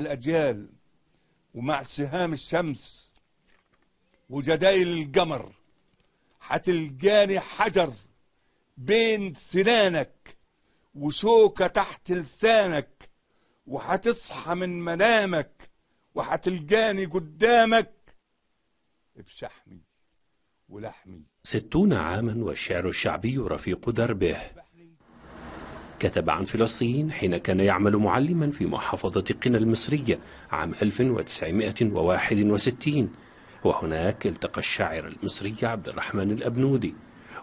الأجيال ومع سهام الشمس وجدايل القمر هتلقاني حجر بين سنانك وشوكة تحت لسانك وهتصحى من منامك وهتلقاني قدامك بشحمي ولحمي ستون عاما والشعر الشعبي رفيق دربه كتب عن فلسطين حين كان يعمل معلما في محافظة قنا المصرية عام 1961 وهناك التقى الشاعر المصري عبد الرحمن الأبنودي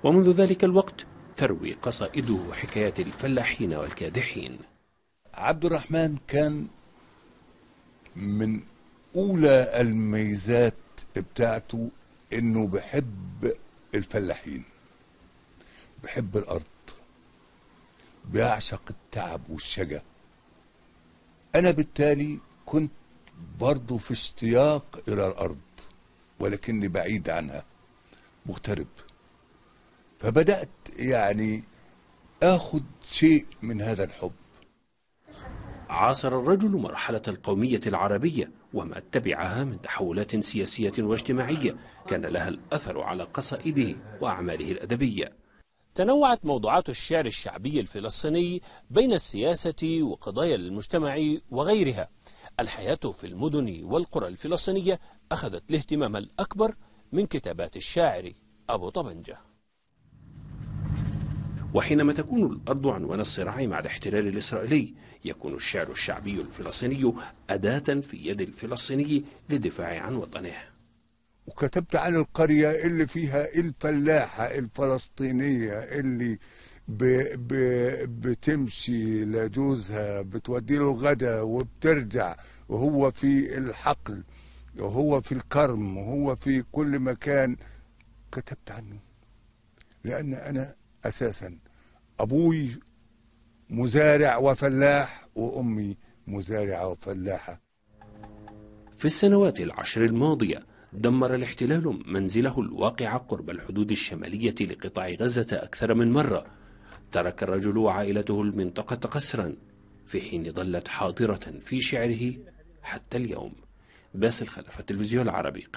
ومنذ ذلك الوقت تروي قصائده حكايات الفلاحين والكادحين عبد الرحمن كان من أولى الميزات بتاعته إنه بحب الفلاحين بحب الأرض بيعشق التعب والشجا أنا بالتالي كنت برضو في اشتياق إلى الأرض ولكني بعيد عنها مغترب فبدأت يعني اخذ شيء من هذا الحب عاصر الرجل مرحلة القومية العربية وما اتبعها من تحولات سياسية واجتماعية كان لها الأثر على قصائده وأعماله الأدبية تنوعت موضوعات الشعر الشعبي الفلسطيني بين السياسة وقضايا المجتمع وغيرها الحياة في المدن والقرى الفلسطينية أخذت الاهتمام الأكبر من كتابات الشاعر أبو طبنجة وحينما تكون الأرض عنوان الصراع مع الاحتلال الإسرائيلي يكون الشعر الشعبي الفلسطيني أداة في يد الفلسطيني للدفاع عن وطنه وكتبت عن القرية اللي فيها الفلاحة الفلسطينية اللي ب ب بتمشي لجوزها بتودي له الغداء وبترجع وهو في الحقل وهو في الكرم وهو في كل مكان كتبت عنه لأن أنا أساسا أبوي مزارع وفلاح وأمي مزارعة وفلاحة في السنوات العشر الماضية دمر الاحتلال منزله الواقع قرب الحدود الشمالية لقطاع غزة أكثر من مرة ترك الرجل وعائلته المنطقة قسرا في حين ظلت حاضرة في شعره حتى اليوم باسل خلف التلفزيون العربي